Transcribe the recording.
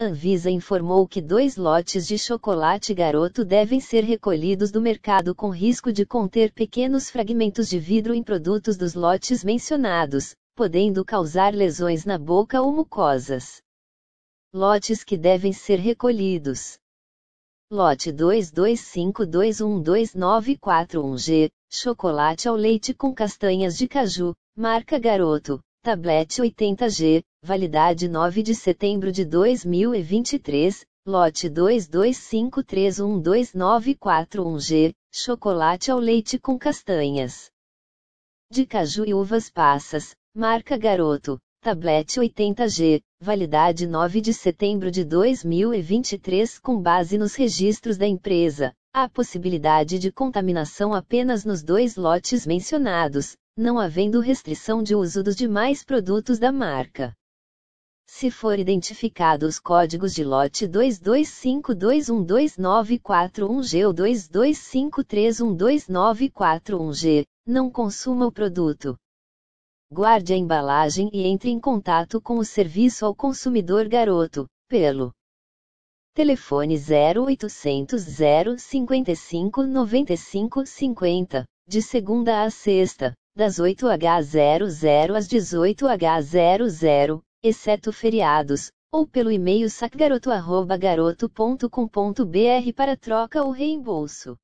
Anvisa informou que dois lotes de chocolate garoto devem ser recolhidos do mercado com risco de conter pequenos fragmentos de vidro em produtos dos lotes mencionados, podendo causar lesões na boca ou mucosas. Lotes que devem ser recolhidos. Lote 225212941 g chocolate ao leite com castanhas de caju, marca Garoto, tablete 80G, validade 9 de setembro de 2023, lote 225312941 g chocolate ao leite com castanhas. De caju e uvas passas, marca Garoto, tablete 80G, validade 9 de setembro de 2023 com base nos registros da empresa. Há possibilidade de contaminação apenas nos dois lotes mencionados, não havendo restrição de uso dos demais produtos da marca se for identificado os códigos de lote 225212941 g ou 225312941 g não consuma o produto. Guarde a embalagem e entre em contato com o serviço ao consumidor garoto, pelo telefone 0800 055 95 50, de segunda a sexta, das 8h00 às 18h00, exceto feriados, ou pelo e-mail sacgaroto.garoto.com.br para troca ou reembolso.